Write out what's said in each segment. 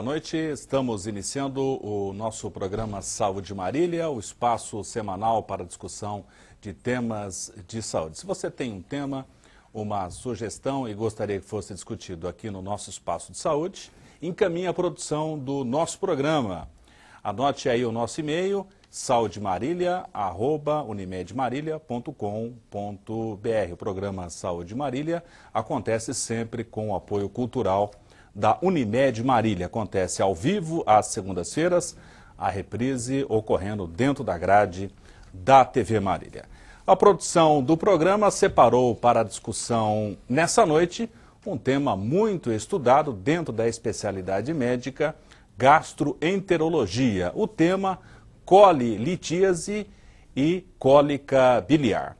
boa noite. Estamos iniciando o nosso programa Saúde Marília, o espaço semanal para discussão de temas de saúde. Se você tem um tema, uma sugestão e gostaria que fosse discutido aqui no nosso espaço de saúde, encaminhe a produção do nosso programa. Anote aí o nosso e-mail, saudemarília.unimedmarília.com.br. O programa Saúde Marília acontece sempre com o apoio cultural da Unimed Marília. Acontece ao vivo às segundas-feiras, a reprise ocorrendo dentro da grade da TV Marília. A produção do programa separou para discussão nessa noite um tema muito estudado dentro da especialidade médica gastroenterologia. O tema colilitíase e cólica biliar.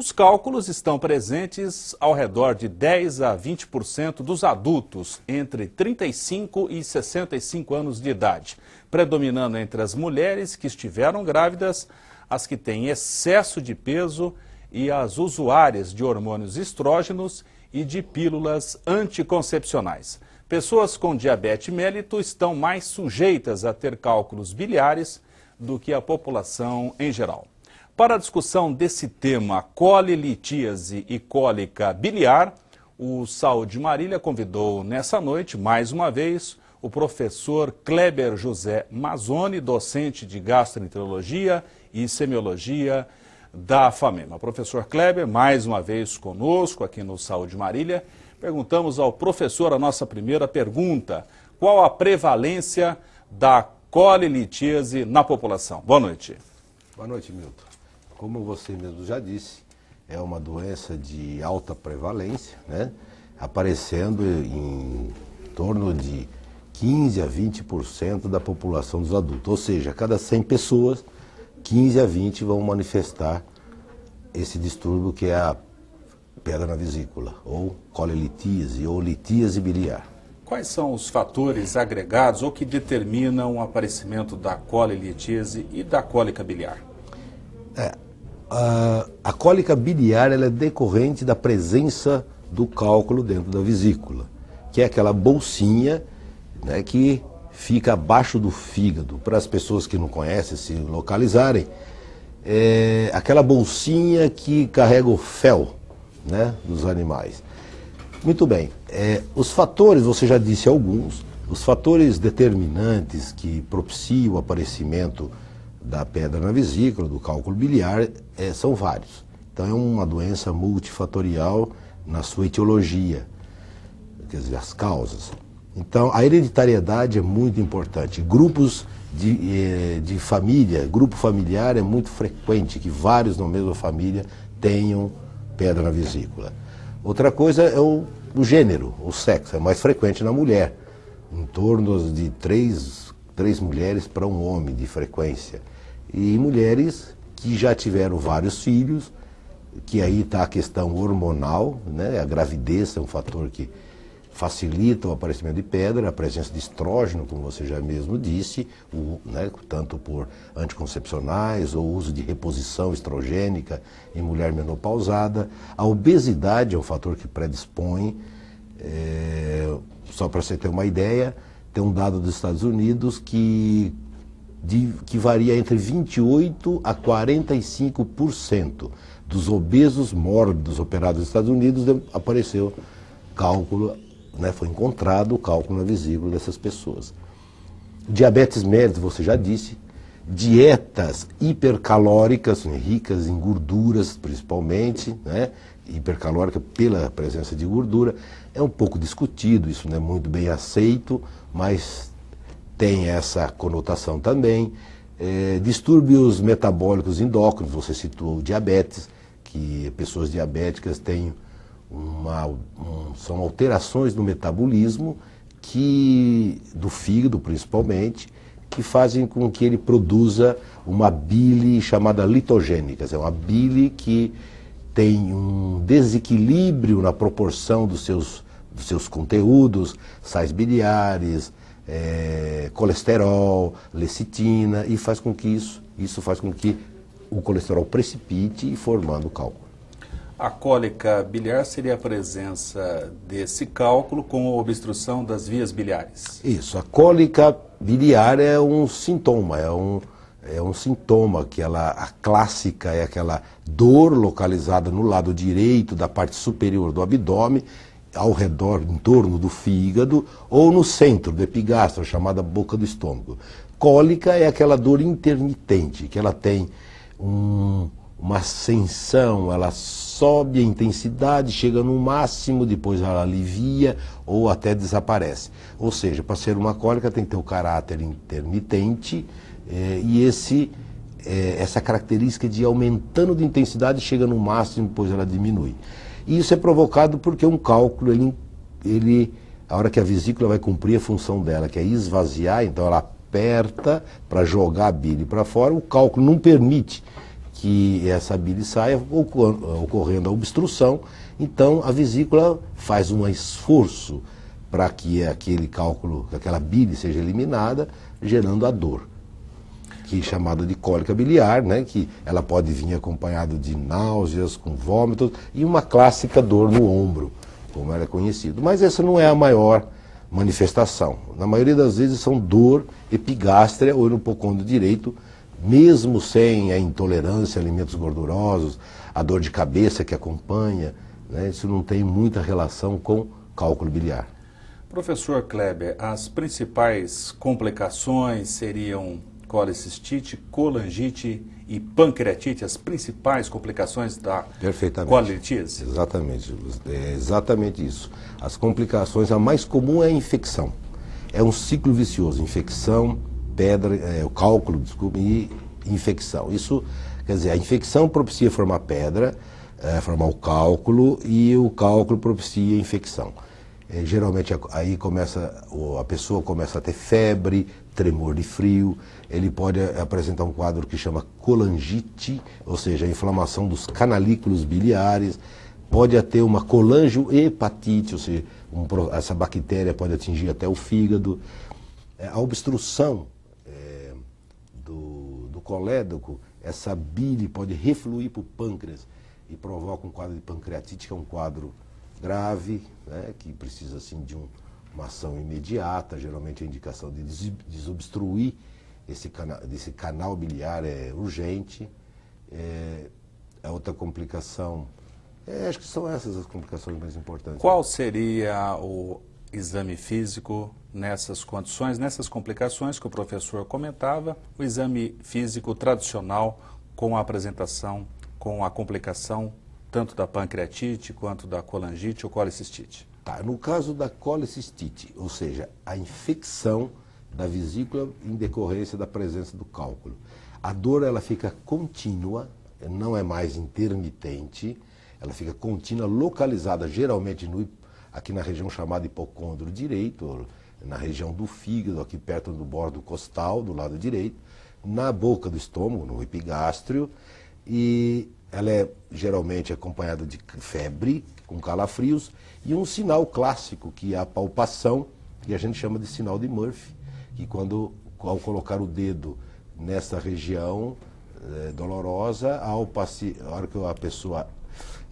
Os cálculos estão presentes ao redor de 10 a 20% dos adultos entre 35 e 65 anos de idade, predominando entre as mulheres que estiveram grávidas, as que têm excesso de peso e as usuárias de hormônios estrógenos e de pílulas anticoncepcionais. Pessoas com diabetes mellitus estão mais sujeitas a ter cálculos biliares do que a população em geral. Para a discussão desse tema, cole e cólica biliar, o Sal de Marília convidou nessa noite, mais uma vez, o professor Kleber José Mazzoni, docente de gastroenterologia e semiologia da FAMEMA. Professor Kleber, mais uma vez conosco aqui no Saúde Marília. Perguntamos ao professor a nossa primeira pergunta: qual a prevalência da colelitíase na população? Boa noite. Boa noite, Milton. Como você mesmo já disse, é uma doença de alta prevalência, né? aparecendo em torno de 15 a 20% da população dos adultos. Ou seja, a cada 100 pessoas, 15 a 20 vão manifestar esse distúrbio que é a pedra na vesícula, ou colelitíase, ou litíase biliar. Quais são os fatores agregados ou que determinam o aparecimento da colelitíase e da cólica biliar? É, a, a cólica biliar é decorrente da presença do cálculo dentro da vesícula, que é aquela bolsinha né, que fica abaixo do fígado. Para as pessoas que não conhecem se localizarem, é aquela bolsinha que carrega o fel né, dos animais. Muito bem, é, os fatores, você já disse alguns, os fatores determinantes que propiciam o aparecimento da pedra na vesícula, do cálculo biliar, é, são vários. Então é uma doença multifatorial na sua etiologia, quer dizer, as causas. Então a hereditariedade é muito importante. Grupos de, eh, de família, grupo familiar é muito frequente que vários na mesma família tenham pedra na vesícula. Outra coisa é o, o gênero, o sexo, é mais frequente na mulher, em torno de três, três mulheres para um homem de frequência e mulheres que já tiveram vários filhos, que aí está a questão hormonal, né? a gravidez é um fator que facilita o aparecimento de pedra, a presença de estrógeno, como você já mesmo disse, o, né, tanto por anticoncepcionais ou uso de reposição estrogênica em mulher menopausada. A obesidade é um fator que predispõe, é, só para você ter uma ideia, tem um dado dos Estados Unidos que de, que varia entre 28% a 45% dos obesos mórbidos operados nos Estados Unidos apareceu cálculo, né, foi encontrado o cálculo na vesícula dessas pessoas. Diabetes mellitus, você já disse, dietas hipercalóricas, né, ricas em gorduras principalmente, né, hipercalórica pela presença de gordura, é um pouco discutido, isso não é muito bem aceito, mas tem essa conotação também. É, distúrbios metabólicos endócrinos, você citou diabetes, que pessoas diabéticas têm uma, um, são alterações no metabolismo que do fígado principalmente, que fazem com que ele produza uma bile chamada litogênica, é uma bile que tem um desequilíbrio na proporção dos seus, dos seus conteúdos, sais biliares, é, colesterol, lecitina, e faz com que isso, isso faz com que o colesterol precipite formando cálculo. A cólica biliar seria a presença desse cálculo com obstrução das vias biliares. Isso, a cólica biliar é um sintoma, é um, é um sintoma que ela, a clássica é aquela dor localizada no lado direito da parte superior do abdômen ao redor, em torno do fígado, ou no centro do epigastro, chamada boca do estômago. Cólica é aquela dor intermitente, que ela tem um, uma ascensão, ela sobe a intensidade, chega no máximo, depois ela alivia ou até desaparece. Ou seja, para ser uma cólica tem que ter o um caráter intermitente eh, e esse, eh, essa característica de aumentando de intensidade, chega no máximo, depois ela diminui. E isso é provocado porque um cálculo, ele, ele, a hora que a vesícula vai cumprir a função dela, que é esvaziar, então ela aperta para jogar a bile para fora, o cálculo não permite que essa bile saia, ocorrendo a obstrução, então a vesícula faz um esforço para que aquele cálculo, aquela bile seja eliminada, gerando a dor que chamada de cólica biliar, né, que ela pode vir acompanhada de náuseas, com vômitos e uma clássica dor no ombro, como era é conhecido. Mas essa não é a maior manifestação. Na maioria das vezes são dor epigástrea ou no pocondo direito, mesmo sem a intolerância a alimentos gordurosos, a dor de cabeça que acompanha, né, isso não tem muita relação com cálculo biliar. Professor Kleber, as principais complicações seriam colecistite, colangite e pancreatite, as principais complicações da colitíase? Exatamente, é exatamente isso. As complicações, a mais comum é a infecção. É um ciclo vicioso, infecção, pedra, é, o cálculo, desculpe, e infecção. Isso, quer dizer, a infecção propicia formar pedra, é, formar o cálculo, e o cálculo propicia infecção é, geralmente aí começa a pessoa começa a ter febre, tremor de frio, ele pode eh, apresentar um quadro que chama colangite, ou seja, inflamação dos canalículos biliares, pode ter uma colangiohepatite, ou seja, um, essa bactéria pode atingir até o fígado. Eh, a obstrução é, do, do colédoco, essa bile pode refluir para o pâncreas e provoca um quadro de pancreatite, que é um quadro grave, né, que precisa assim de um uma ação imediata, geralmente a indicação de desobstruir esse canal, desse canal biliar é urgente. É, a outra complicação, é, acho que são essas as complicações mais importantes. Qual seria o exame físico nessas condições, nessas complicações que o professor comentava, o exame físico tradicional com a apresentação, com a complicação tanto da pancreatite quanto da colangite ou colicistite? Tá, no caso da colicistite, ou seja, a infecção da vesícula em decorrência da presença do cálculo. A dor ela fica contínua, não é mais intermitente, ela fica contínua, localizada geralmente no, aqui na região chamada hipocôndro direito, na região do fígado, aqui perto do bordo costal, do lado direito, na boca do estômago, no epigástrio, e ela é geralmente acompanhada de febre, com calafrios, e um sinal clássico, que é a palpação, que a gente chama de sinal de Murphy, que quando, ao colocar o dedo nessa região é, dolorosa, ao passe, a hora que a pessoa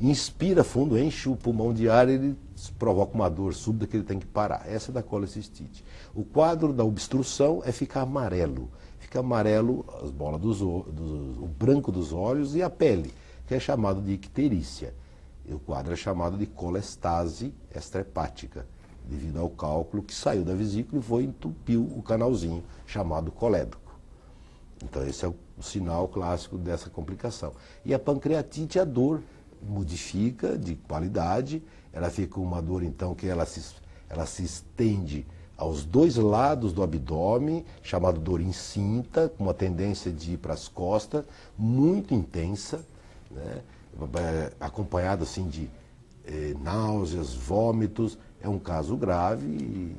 inspira fundo, enche o pulmão de ar, ele provoca uma dor súbita que ele tem que parar. Essa é da colicistite. O quadro da obstrução é ficar amarelo. Fica amarelo as bolas dos, dos o branco dos olhos e a pele, que é chamado de icterícia. O quadro é chamado de colestase extrahepática, devido ao cálculo que saiu da vesícula e foi entupiu o canalzinho chamado colédoco. Então esse é o sinal clássico dessa complicação. E a pancreatite, a dor modifica de qualidade, ela fica com uma dor então que ela se, ela se estende aos dois lados do abdômen, chamado dor incinta, com uma tendência de ir para as costas, muito intensa, né? É, acompanhado assim de é, náuseas, vômitos. É um caso grave e,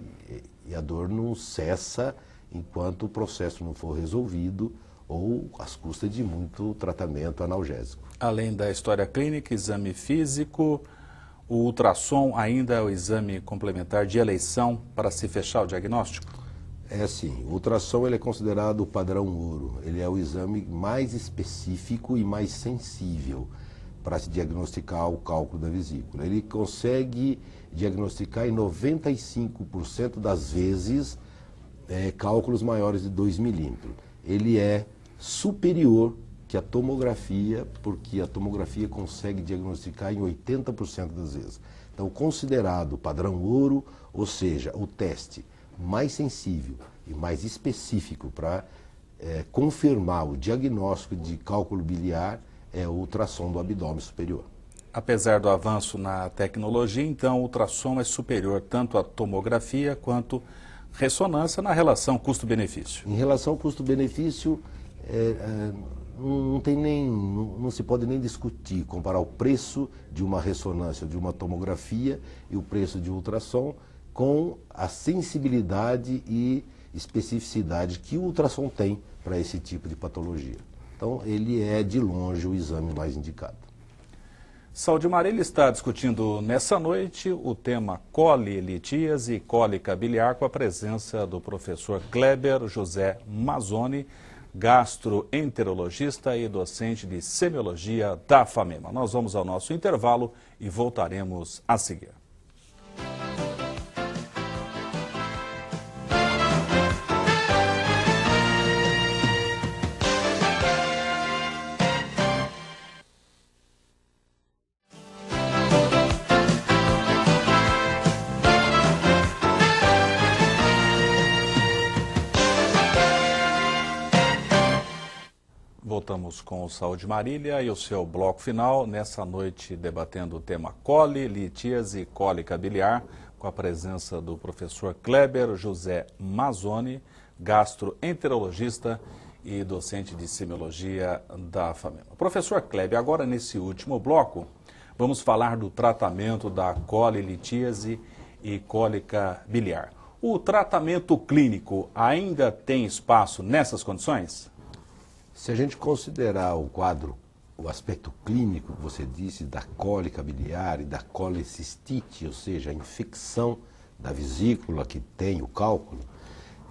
e a dor não cessa enquanto o processo não for resolvido ou às custas de muito tratamento analgésico. Além da história clínica, exame físico, o ultrassom ainda é o exame complementar de eleição para se fechar o diagnóstico? É sim, o ultrassom ele é considerado o padrão ouro, ele é o exame mais específico e mais sensível para se diagnosticar o cálculo da vesícula. Ele consegue diagnosticar em 95% das vezes é, cálculos maiores de 2 milímetros. Ele é superior que a tomografia, porque a tomografia consegue diagnosticar em 80% das vezes. Então, considerado padrão ouro, ou seja, o teste mais sensível e mais específico para é, confirmar o diagnóstico de cálculo biliar é o ultrassom do abdômen superior. Apesar do avanço na tecnologia, então o ultrassom é superior tanto à tomografia quanto ressonância na relação custo-benefício. Em relação ao custo-benefício, é, é, não tem nem, não, não se pode nem discutir comparar o preço de uma ressonância, de uma tomografia e o preço de ultrassom com a sensibilidade e especificidade que o ultrassom tem para esse tipo de patologia. Então, ele é de longe o exame mais indicado. Saúde Marília está discutindo nessa noite o tema colielitias e cólica biliar com a presença do professor Kleber José Mazzoni, gastroenterologista e docente de semiologia da FAMEMA. Nós vamos ao nosso intervalo e voltaremos a seguir. com o Saúde Marília e o seu bloco final, nessa noite debatendo o tema coli, litias e cólica biliar, com a presença do professor Kleber José Mazzoni, gastroenterologista e docente de semiologia da FAMEMA. Professor Kleber, agora nesse último bloco, vamos falar do tratamento da coli, litíase e cólica biliar. O tratamento clínico ainda tem espaço nessas condições? Se a gente considerar o quadro, o aspecto clínico que você disse da cólica biliar e da colecistite, ou seja, a infecção da vesícula que tem o cálculo,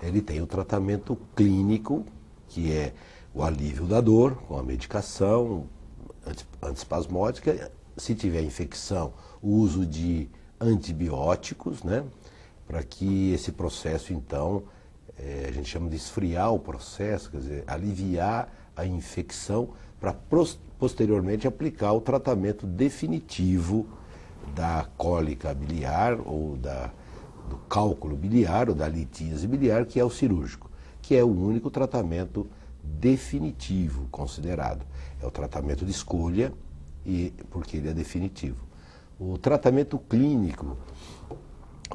ele tem o tratamento clínico, que é o alívio da dor com a medicação antispasmódica, se tiver infecção, o uso de antibióticos, né? Para que esse processo, então, é, a gente chama de esfriar o processo, quer dizer, aliviar a infecção para posteriormente aplicar o tratamento definitivo da cólica biliar ou da, do cálculo biliar ou da litíase biliar, que é o cirúrgico, que é o único tratamento definitivo considerado. É o tratamento de escolha e porque ele é definitivo. O tratamento clínico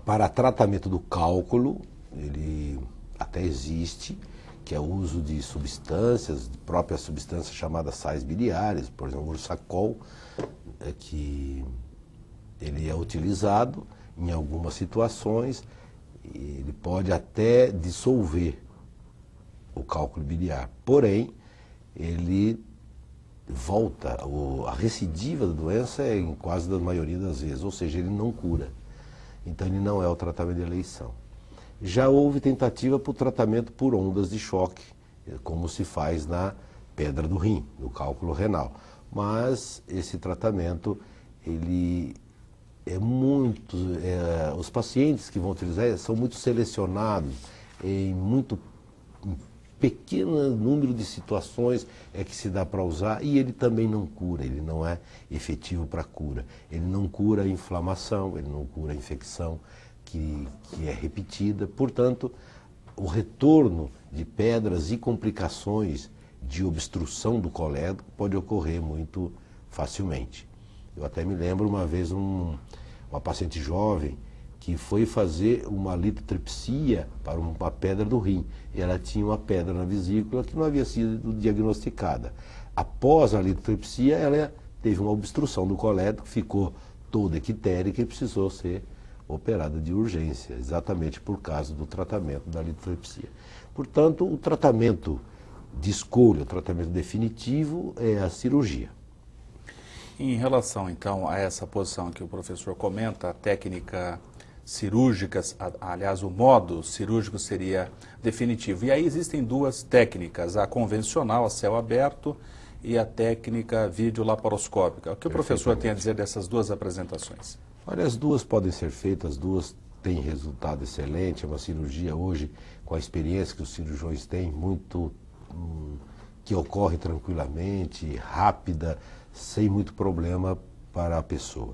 para tratamento do cálculo, ele até existe, que é o uso de substâncias, de próprias substâncias chamadas sais biliares, por exemplo, o ursacol, é que ele é utilizado em algumas situações, ele pode até dissolver o cálculo biliar. Porém, ele volta, a recidiva da doença é em quase da maioria das vezes, ou seja, ele não cura. Então ele não é o tratamento de eleição. Já houve tentativa para o tratamento por ondas de choque, eh, como se faz na pedra do rim, no cálculo renal. Mas esse tratamento, ele é muito. É, os pacientes que vão utilizar são muito selecionados em muito em pequeno número de situações é que se dá para usar e ele também não cura, ele não é efetivo para cura. Ele não cura a inflamação, ele não cura a infecção, que, que é repetida. Portanto, o retorno de pedras e complicações de obstrução do coledo pode ocorrer muito facilmente. Eu até me lembro uma vez um, uma paciente jovem que foi fazer uma litotripsia para uma pedra do rim. E ela tinha uma pedra na vesícula que não havia sido diagnosticada. Após a litotripsia, ela teve uma obstrução do colédo, ficou toda equitérica e precisou ser operada de urgência, exatamente por causa do tratamento da litopsia. Portanto, o tratamento de escolha, o tratamento definitivo é a cirurgia. Em relação, então, a essa posição que o professor comenta, a técnica cirúrgica, aliás, o modo cirúrgico seria definitivo. E aí existem duas técnicas, a convencional, a céu aberto, e a técnica videolaparoscópica. O que o professor tem a dizer dessas duas apresentações? Olha, as duas podem ser feitas, as duas têm resultado excelente. É uma cirurgia hoje, com a experiência que os cirurgiões têm, muito. Hum, que ocorre tranquilamente, rápida, sem muito problema para a pessoa.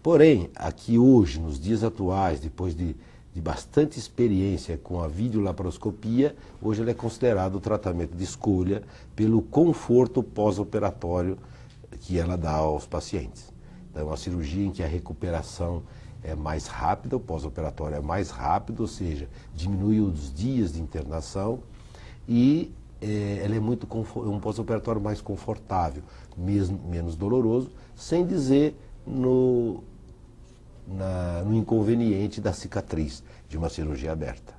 Porém, aqui hoje, nos dias atuais, depois de, de bastante experiência com a videolaparoscopia, hoje ela é considerado o tratamento de escolha pelo conforto pós-operatório que ela dá aos pacientes. É uma cirurgia em que a recuperação é mais rápida, o pós-operatório é mais rápido, ou seja, diminui os dias de internação e é, ela é muito é um pós-operatório mais confortável, mesmo, menos doloroso, sem dizer no, na, no inconveniente da cicatriz de uma cirurgia aberta.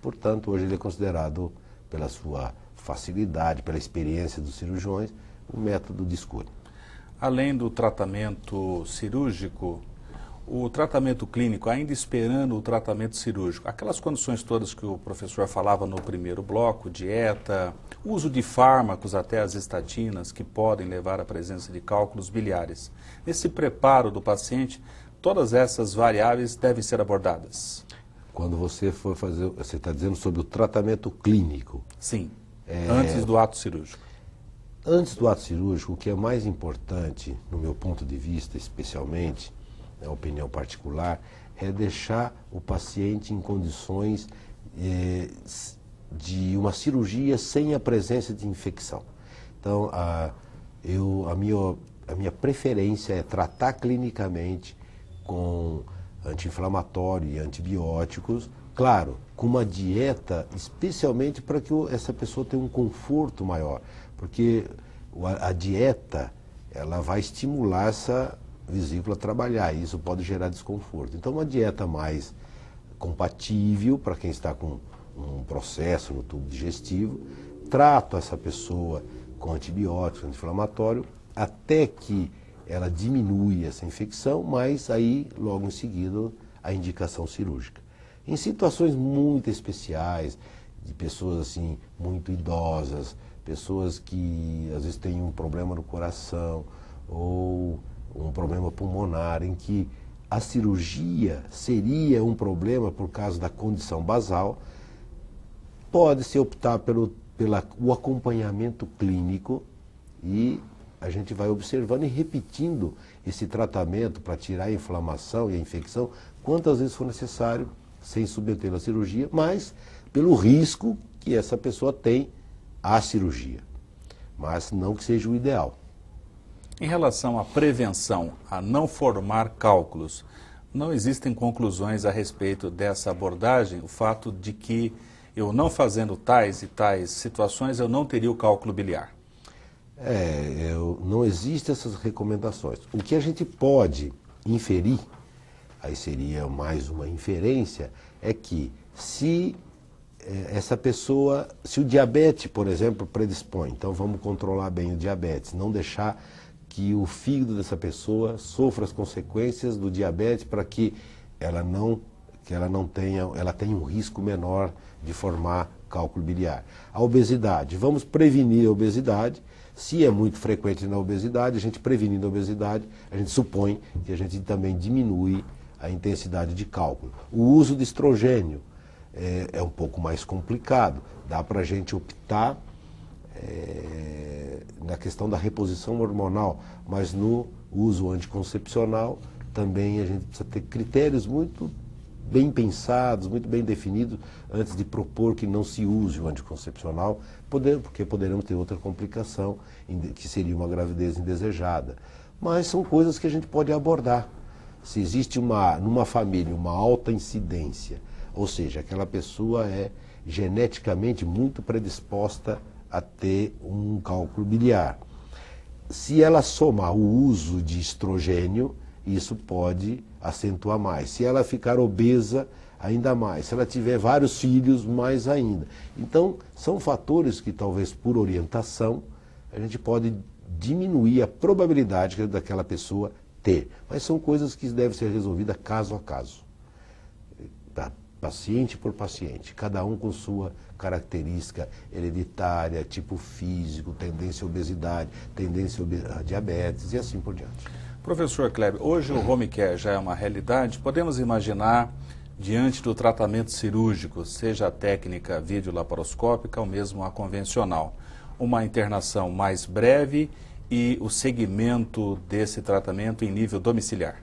Portanto, hoje ele é considerado, pela sua facilidade, pela experiência dos cirurgiões, o método de escolha. Além do tratamento cirúrgico, o tratamento clínico, ainda esperando o tratamento cirúrgico, aquelas condições todas que o professor falava no primeiro bloco, dieta, uso de fármacos, até as estatinas, que podem levar à presença de cálculos biliares. Nesse preparo do paciente, todas essas variáveis devem ser abordadas. Quando você for fazer, você está dizendo sobre o tratamento clínico. Sim, é... antes do ato cirúrgico. Antes do ato cirúrgico, o que é mais importante, no meu ponto de vista, especialmente, na opinião particular, é deixar o paciente em condições eh, de uma cirurgia sem a presença de infecção. Então, a, eu, a, minha, a minha preferência é tratar clinicamente com anti-inflamatório e antibióticos, claro, com uma dieta especialmente para que essa pessoa tenha um conforto maior. Porque a dieta ela vai estimular essa vesícula a trabalhar e isso pode gerar desconforto. Então, uma dieta mais compatível para quem está com um processo no tubo digestivo, trato essa pessoa com antibiótico, anti-inflamatório, até que ela diminui essa infecção, mas aí logo em seguida a indicação cirúrgica. Em situações muito especiais, de pessoas assim muito idosas, pessoas que às vezes têm um problema no coração ou um problema pulmonar, em que a cirurgia seria um problema por causa da condição basal, pode-se optar pelo pela, o acompanhamento clínico e a gente vai observando e repetindo esse tratamento para tirar a inflamação e a infecção quantas vezes for necessário, sem submeter à cirurgia, mas pelo risco que essa pessoa tem à cirurgia, mas não que seja o ideal. Em relação à prevenção, a não formar cálculos, não existem conclusões a respeito dessa abordagem, o fato de que eu não fazendo tais e tais situações, eu não teria o cálculo biliar. É, eu, é, não existem essas recomendações. O que a gente pode inferir, aí seria mais uma inferência, é que se é, essa pessoa, se o diabetes, por exemplo, predispõe, então vamos controlar bem o diabetes, não deixar que o fígado dessa pessoa sofra as consequências do diabetes para que ela não que ela não tenha, ela tenha um risco menor de formar cálculo biliar. A obesidade, vamos prevenir a obesidade. Se é muito frequente na obesidade, a gente prevenindo a obesidade, a gente supõe que a gente também diminui a intensidade de cálculo. O uso de estrogênio, é, é um pouco mais complicado. Dá para a gente optar é, na questão da reposição hormonal, mas no uso anticoncepcional também a gente precisa ter critérios muito bem pensados, muito bem definidos, antes de propor que não se use o anticoncepcional, poder, porque poderemos ter outra complicação, que seria uma gravidez indesejada. Mas são coisas que a gente pode abordar. Se existe uma, numa família uma alta incidência ou seja, aquela pessoa é geneticamente muito predisposta a ter um cálculo biliar. Se ela somar o uso de estrogênio, isso pode acentuar mais. Se ela ficar obesa, ainda mais. Se ela tiver vários filhos, mais ainda. Então, são fatores que talvez por orientação a gente pode diminuir a probabilidade daquela pessoa ter. Mas são coisas que devem ser resolvidas caso a caso paciente por paciente, cada um com sua característica hereditária, tipo físico, tendência à obesidade, tendência à diabetes e assim por diante. Professor Kleber, hoje o home care já é uma realidade. Podemos imaginar, diante do tratamento cirúrgico, seja a técnica videolaparoscópica ou mesmo a convencional, uma internação mais breve e o segmento desse tratamento em nível domiciliar?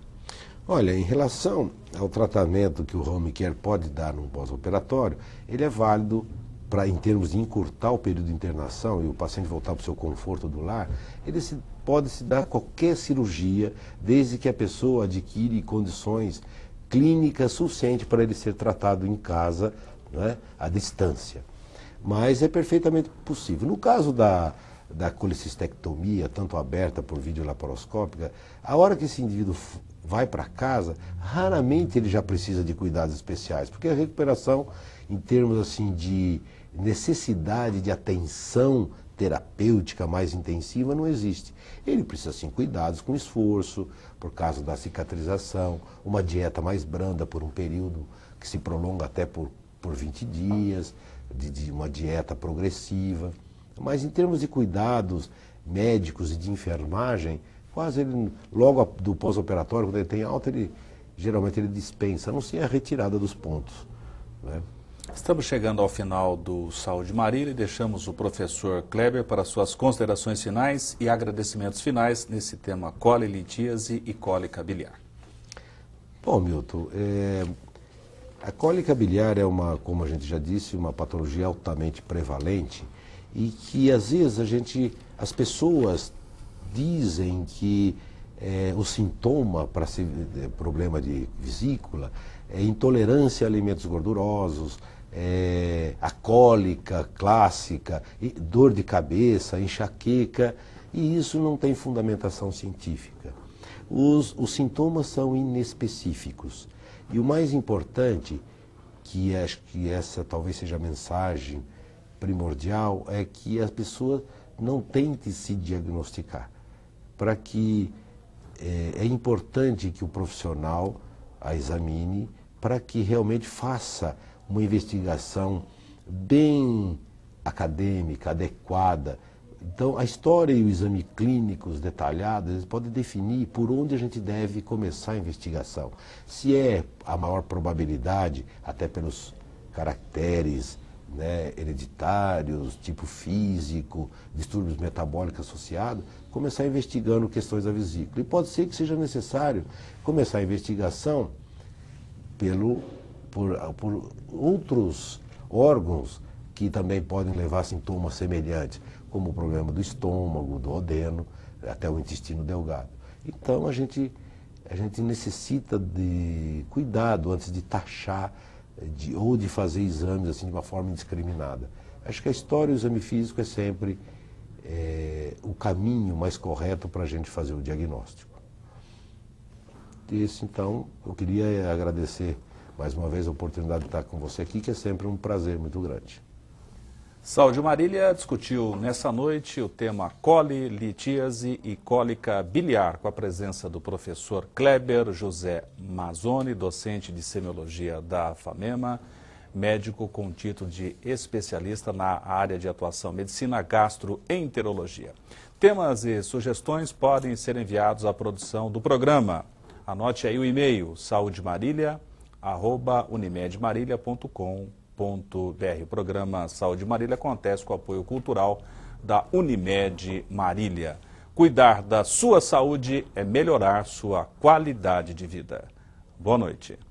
Olha, em relação ao tratamento que o home care pode dar no pós-operatório, ele é válido para em termos de encurtar o período de internação e o paciente voltar para o seu conforto do lar, ele se, pode se dar qualquer cirurgia, desde que a pessoa adquire condições clínicas suficientes para ele ser tratado em casa, né, à distância. Mas é perfeitamente possível. No caso da, da colicistectomia, tanto aberta por vídeo laparoscópica, a hora que esse indivíduo vai para casa, raramente ele já precisa de cuidados especiais, porque a recuperação, em termos assim de necessidade de atenção terapêutica mais intensiva, não existe. Ele precisa sim cuidados com esforço, por causa da cicatrização, uma dieta mais branda por um período que se prolonga até por, por 20 dias, de, de uma dieta progressiva. Mas em termos de cuidados médicos e de enfermagem, Quase ele, logo do pós-operatório, quando ele tem alta, ele geralmente ele dispensa, a não ser a retirada dos pontos. Né? Estamos chegando ao final do Saúde Marília e deixamos o professor Kleber para suas considerações finais e agradecimentos finais nesse tema colelitíase e cólica biliar. Bom, Milton, é, a cólica biliar é uma, como a gente já disse, uma patologia altamente prevalente e que às vezes a gente, as pessoas dizem que é, o sintoma para é, problema de vesícula é intolerância a alimentos gordurosos, é, a cólica clássica, dor de cabeça, enxaqueca, e isso não tem fundamentação científica. Os, os sintomas são inespecíficos. E o mais importante, que é, acho que essa talvez seja a mensagem primordial, é que as pessoas não tentem se diagnosticar para que é, é importante que o profissional a examine para que realmente faça uma investigação bem acadêmica, adequada. Então, a história e o exame clínico detalhados podem definir por onde a gente deve começar a investigação. Se é a maior probabilidade, até pelos caracteres, né, hereditários, tipo físico, distúrbios metabólicos associados, começar investigando questões da vesícula. E pode ser que seja necessário começar a investigação pelo, por, por outros órgãos que também podem levar sintomas semelhantes, como o problema do estômago, do odeno, até o intestino delgado. Então a gente, a gente necessita de cuidado antes de taxar de, ou de fazer exames assim de uma forma indiscriminada. Acho que a história do exame físico é sempre é, o caminho mais correto para a gente fazer o diagnóstico. isso então, eu queria agradecer mais uma vez a oportunidade de estar com você aqui, que é sempre um prazer muito grande. Saúde Marília discutiu nessa noite o tema coli, litíase e cólica biliar, com a presença do professor Kleber José Mazzoni, docente de semiologia da FAMEMA, médico com título de especialista na área de atuação medicina gastroenterologia. Temas e sugestões podem ser enviados à produção do programa. Anote aí o e-mail saudemarília.unimedmarília.com.br www.saúde.br. O programa Saúde Marília acontece com o apoio cultural da Unimed Marília. Cuidar da sua saúde é melhorar sua qualidade de vida. Boa noite.